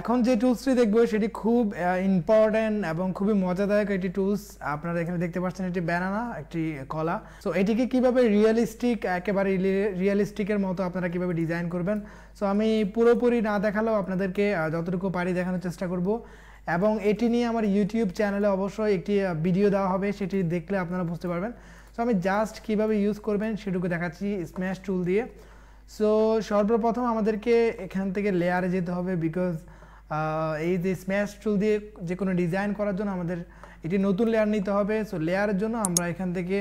এখন যে টুলসটি দেখবো সেটি খুব ইম্পর্টেন্ট এবং খুবই মজাদায়ক একটি টুলস আপনারা এখানে দেখতে পাচ্ছেন এটি ব্যানানা একটি কলা সো এটিকে কিভাবে রিয়েলিস্টিক একেবারে রিয়েলিস্টিকের মতো আপনারা কিভাবে ডিজাইন করবেন সো আমি পুরোপুরি না দেখালেও আপনাদেরকে যতটুকু পারি দেখানোর চেষ্টা করব এবং এটি নিয়ে আমার ইউটিউব চ্যানেলে অবশ্যই একটি ভিডিও দেওয়া হবে সেটি দেখলে আপনারা বুঝতে পারবেন সো আমি জাস্ট কিভাবে ইউজ করবেন সেটুকু দেখাচ্ছি স্ম্যাশ টুল দিয়ে সো সর্বপ্রথম আমাদেরকে এখান থেকে লেয়ারে যেতে হবে বিকজ এই যে স্ম্যাশ টুল দিয়ে যে কোনো ডিজাইন করার জন্য আমাদের এটি নতুন লেয়ার নিতে হবে সো লেয়ারের জন্য আমরা এখান থেকে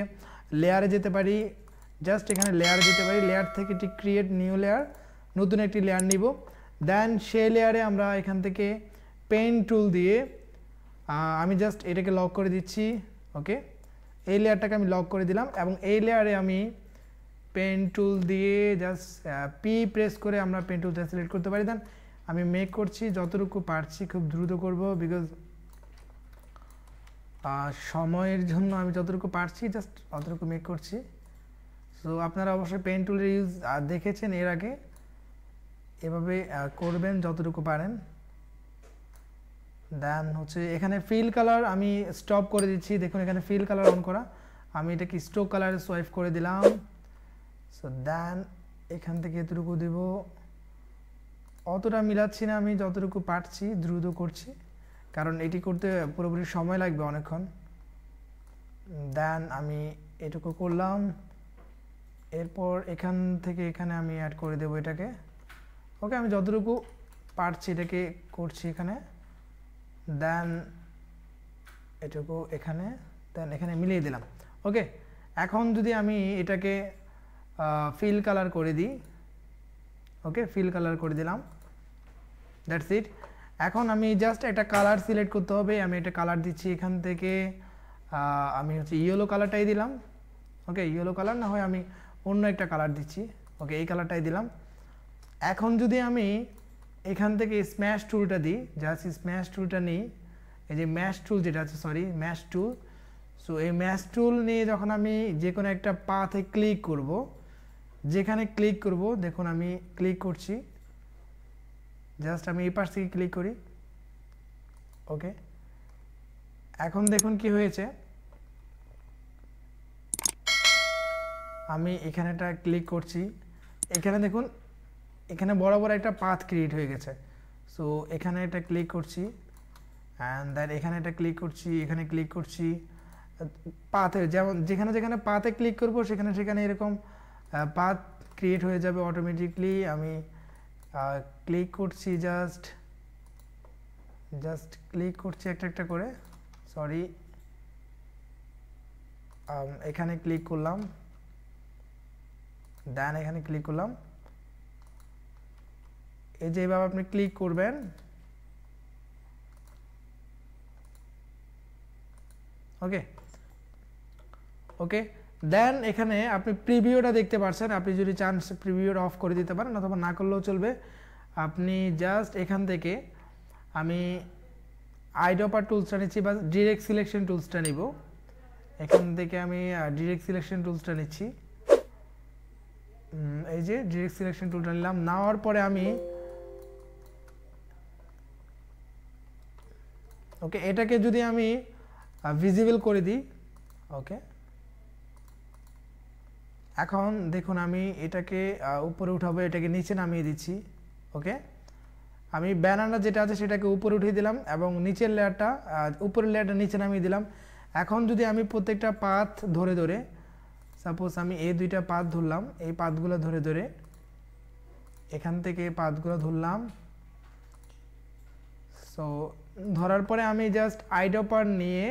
লেয়ারে যেতে পারি জাস্ট এখানে লেয়ার যেতে পারি লেয়ার থেকে এটি ক্রিয়েট নিউ লেয়ার নতুন একটি লেয়ার নিব দেন সে লেয়ারে আমরা এখান থেকে পেন টুল দিয়ে আমি জাস্ট এটাকে লক করে দিচ্ছি ওকে এই লেয়ারটাকে আমি লক করে দিলাম এবং এই লেয়ারে আমি পেন টুল দিয়ে জাস্ট পি প্রেস করে আমরা পেন টুল সিলেক্ট করতে পারি দেন আমি মেক করছি যতটুকু পারছি খুব দ্রুত করব বিকজ সময়ের জন্য আমি যতটুকু পারছি জাস্ট অতটুকু মেক করছি সো আপনারা অবশ্যই পেন টুলের ইউজ দেখেছেন এর আগে এভাবে করবেন যতটুকু পারেন দেন হচ্ছে এখানে ফিল কালার আমি স্টপ করে দিচ্ছি দেখুন এখানে ফিল কালার অন করা আমি এটাকে স্টোক কালারে সোয়াইফ করে দিলাম সো দেন এখান থেকে এতটুকু দেবো অতটা মিলাচ্ছি না আমি যতটুকু পারছি দ্রুত করছি কারণ এটি করতে পুরোপুরি সময় লাগবে অনেকক্ষণ দেন আমি এটুকু করলাম এরপর এখান থেকে এখানে আমি অ্যাড করে দেব এটাকে ওকে আমি যতটুকু পারছি এটাকে করছি এখানে দেন এটুকু এখানে দেন এখানে মিলিয়ে দিলাম ওকে এখন যদি আমি এটাকে ফিল কালার করে দিই ওকে ফিল কালার করে দিলাম দ্যাটস ইট এখন আমি জাস্ট একটা কালার সিলেক্ট করতে হবে আমি একটা কালার দিচ্ছি এখান থেকে আমি হচ্ছে ইয়েলো কালারটাই দিলাম ওকে ইয়েলো কালার না হয় আমি অন্য একটা কালার দিচ্ছি ওকে এই কালারটাই দিলাম এখন যদি আমি এখান থেকে স্ম্যাশ টুলটা দিই জাস্ট স্ম্যাশ টুলটা নিই এই যে ম্যাশ টুল যেটা আছে সরি ম্যাশ টুল সো এই ম্যাশ টুল নিয়ে যখন আমি যে কোনো একটা পাথে ক্লিক করবো যেখানে ক্লিক করব দেখুন আমি ক্লিক করছি জাস্ট আমি এই পাশ থেকে ক্লিক করি ওকে এখন দেখুন কি হয়েছে আমি এখানেটা ক্লিক করছি এখানে দেখুন এখানে বরাবর একটা পাথ ক্রিয়েট হয়ে গেছে সো এখানে এটা ক্লিক করছি অ্যান্ড দেন এখানে একটা ক্লিক করছি এখানে ক্লিক করছি পাথে যেমন যেখানে যেখানে পাতে ক্লিক করব সেখানে সেখানে এরকম পাথ ক্রিয়েট হয়ে যাবে অটোমেটিকলি আমি ক্লিক করছি জাস্ট জাস্ট ক্লিক করছি একটা একটা করে সরি এখানে ক্লিক করলাম দেন এখানে ক্লিক করলাম এই যে এভাবে আপনি ক্লিক করবেন ওকে ওকে দেন এখানে আপনি প্রিভিউটা দেখতে পারছেন আপনি যদি চান্স প্রিভিউটা অফ করে দিতে পারেন অথবা না করলেও চলবে আপনি জাস্ট এখান থেকে আমি আইডোপার টুলসটা নিচ্ছি বা ডিরেক্ট সিলেকশন টুলসটা নিব এখান থেকে আমি ডিরেক্ট সিলেকশন টুলসটা নিচ্ছি এই যে ডিরেক্ট সিলেকশন টুলটা নিলাম নেওয়ার পরে আমি ওকে এটাকে যদি আমি ভিজিবল করে দিই ওকে এখন দেখুন আমি এটাকে উপরে উঠাবো এটাকে নিচে নামিয়ে দিচ্ছি ওকে আমি ব্যানারটা যেটা আছে সেটাকে উপরে উঠিয়ে দিলাম এবং নিচের লেয়ারটা উপরের লেয়ারটা নিচে নামিয়ে দিলাম এখন যদি আমি প্রত্যেকটা পাত ধরে ধরে সাপোজ আমি এই দুইটা পাত ধরলাম এই পাতগুলো ধরে ধরে এখান থেকে পাতগুলো ধরলাম সো ধরার পরে আমি জাস্ট আইডোপার নিয়ে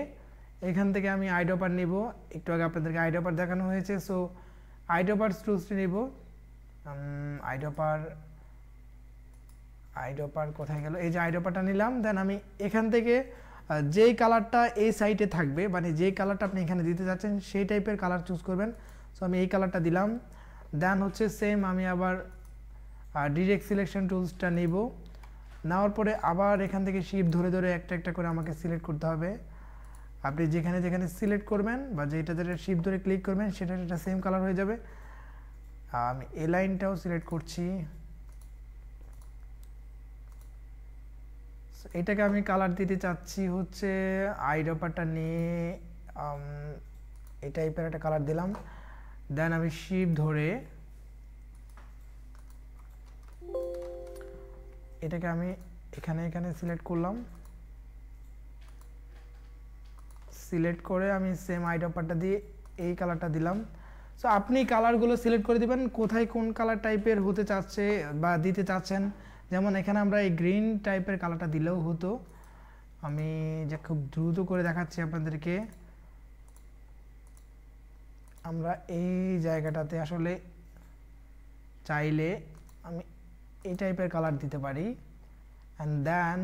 এখান থেকে আমি আইডোপার নিব একটু আগে আপনাদেরকে আইডোপার দেখানো হয়েছে সো আইডোপার টুলসটি নেব আইডোপার আইডোপার কোথায় গেল এই যে আইডোপারটা নিলাম দেন আমি এখান থেকে যেই কালারটা এই সাইটে থাকবে মানে যেই কালারটা আপনি এখানে দিতে চাচ্ছেন সেই টাইপের কালার চুজ করবেন সো আমি এই কালারটা দিলাম দেন হচ্ছে সেম আমি আবার ডিরেক্ট সিলেকশন টুলসটা নেব নেওয়ার পরে আবার এখান থেকে শিপ ধরে ধরে একটা একটা করে আমাকে সিলেক্ট করতে হবে আপনি যেখানে যেখানে সিলেক্ট করবেন বা যেটা যেটা শিপ ধরে ক্লিক করবেন সেটা সেটা সেম কালার হয়ে যাবে আমি এ লাইনটাও সিলেক্ট করছি এটাকে আমি কালার দিতে চাচ্ছি হচ্ছে আই নিয়ে um, এই টাইপের একটা কালার দিলাম দেন আমি শিপ ধরে এটাকে আমি এখানে এখানে সিলেক্ট করলাম সিলেক্ট করে আমি সেম আই ড্রপারটা দিয়ে এই কালারটা দিলাম সো আপনি কালারগুলো সিলেক্ট করে দিবেন কোথায় কোন কালার টাইপের হতে চাচ্ছে বা দিতে চাচ্ছেন যেমন এখানে আমরা এই গ্রিন টাইপের কালারটা দিলেও হতো আমি যা খুব দ্রুত করে দেখাচ্ছি আপনাদেরকে আমরা এই জায়গাটাতে আসলে চাইলে আমি এই টাইপের কালার দিতে পারি অ্যান্ড দেন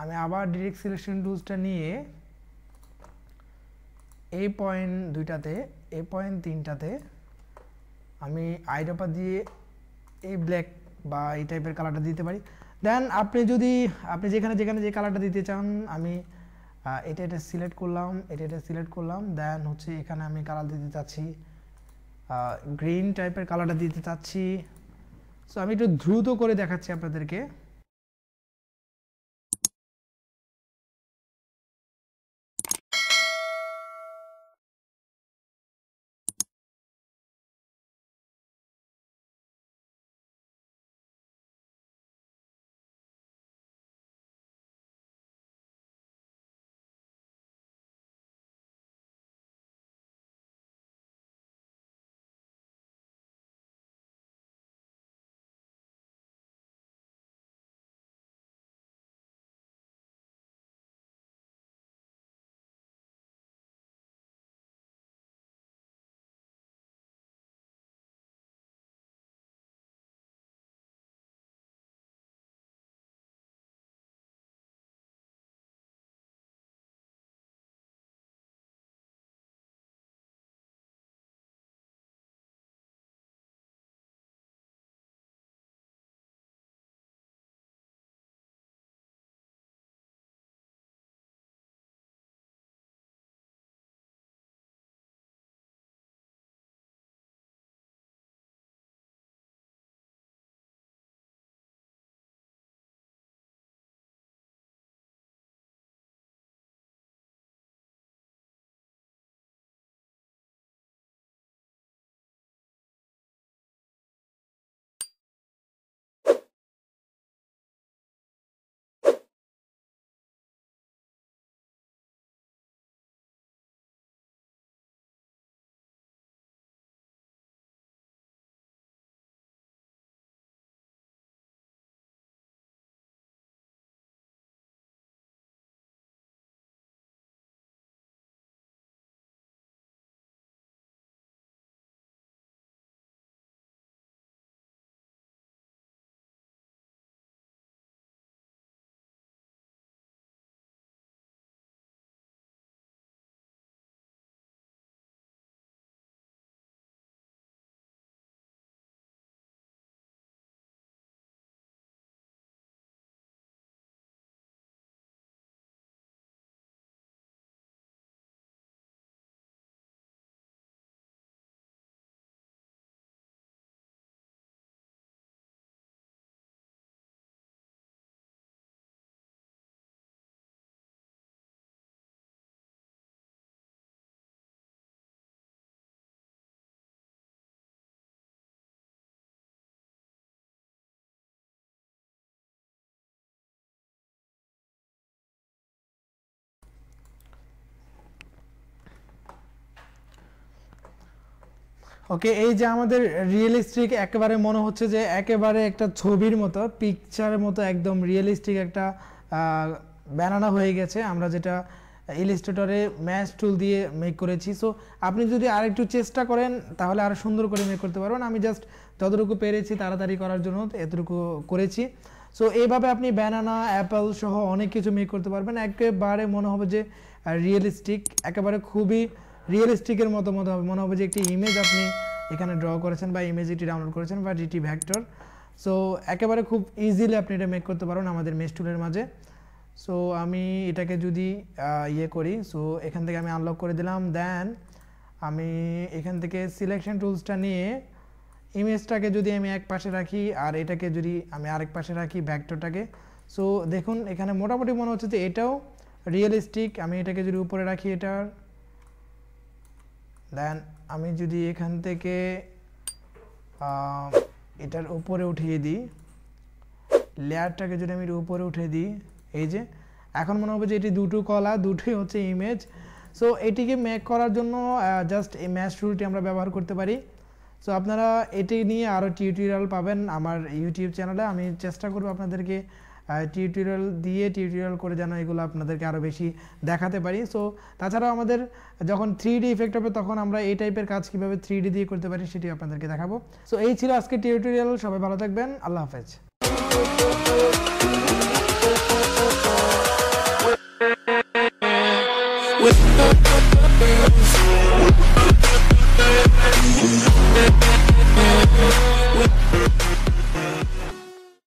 আমি আবার ডিরেক্ট সিলেকশন টুলসটা নিয়ে এ পয়েন্ট দুইটাতে এ পয়েন্ট তিনটাতে আমি আইডাপা দিয়ে এই ব্ল্যাক বা এই টাইপের কালারটা দিতে পারি দেন আপনি যদি আপনি যেখানে যেখানে যে কালারটা দিতে চান আমি এটা এটা সিলেক্ট করলাম এটা এটা সিলেক্ট করলাম দেন হচ্ছে এখানে আমি কালার দিতে চাচ্ছি গ্রিন টাইপের কালারটা দিতে চাচ্ছি সো আমি একটু দ্রুত করে দেখাচ্ছি আপনাদেরকে ওকে এই যে আমাদের রিয়েলিস্টিক একেবারে মনে হচ্ছে যে একেবারে একটা ছবির মতো পিকচারের মতো একদম রিয়েলিস্টিক একটা ব্যানানা হয়ে গেছে আমরা যেটা ইলিস্ট্রেটরে ম্যাচ টুল দিয়ে মেক করেছি সো আপনি যদি আর একটু চেষ্টা করেন তাহলে আরও সুন্দর করে মেক করতে পারবেন আমি জাস্ট যতটুকু পেরেছি তাড়াতাড়ি করার জন্য এতটুকু করেছি সো এইভাবে আপনি ব্যানানা অ্যাপেল সহ অনেক কিছু মেক করতে পারবেন একেবারে মনে হবে যে রিয়েলিস্টিক একেবারে খুবই রিয়েলিস্টিকের মতো মতো হবে মনে হবে যে একটি ইমেজ আপনি এখানে ড্র করেছেন বা ইমেজ এটি ডাউনলোড করেছেন বা ডিটি ভ্যাক্টর সো একেবারে খুব ইজিলি আপনি এটা মেক করতে পারেন আমাদের মেস্টুলের মাঝে সো আমি এটাকে যদি ইয়ে করি সো এখান থেকে আমি আনলক করে দিলাম দেন আমি এখান থেকে সিলেকশন টুলসটা নিয়ে ইমেজটাকে যদি আমি এক পাশে রাখি আর এটাকে যদি আমি আরেক পাশে রাখি ভ্যাক্টরটাকে সো দেখুন এখানে মোটামুটি মনে হচ্ছে যে এটাও রিয়েলিস্টিক আমি এটাকে যদি উপরে রাখি এটার দেন আমি যদি এখান থেকে এটার উপরে উঠিয়ে দিই লেয়ারটাকে যদি আমি উপরে উঠে দিই এই যে এখন মনে হবে যে এটি দুটো কলা দুটোই হচ্ছে ইমেজ সো এটিকে ম্যাক করার জন্য জাস্ট এই ম্যাচ টুলটি আমরা ব্যবহার করতে পারি সো আপনারা এটি নিয়ে আরও টিউটোরিয়াল পাবেন আমার ইউটিউব চ্যানেলে আমি চেষ্টা করব আপনাদেরকে টিউটোরিয়াল দিয়ে টিউটোরিয়াল করে যেন এগুলো আপনাদেরকে আরও বেশি দেখাতে পারি সো তাছাড়াও আমাদের যখন থ্রি ডি ইফেক্ট হবে তখন আমরা এই টাইপের কাজ কীভাবে থ্রি ডি দিয়ে করতে পারি সেটি আপনাদেরকে দেখাবো সো এই ছিল আজকে টিউটোরিয়াল সবাই ভালো থাকবেন আল্লাহ হাফেজ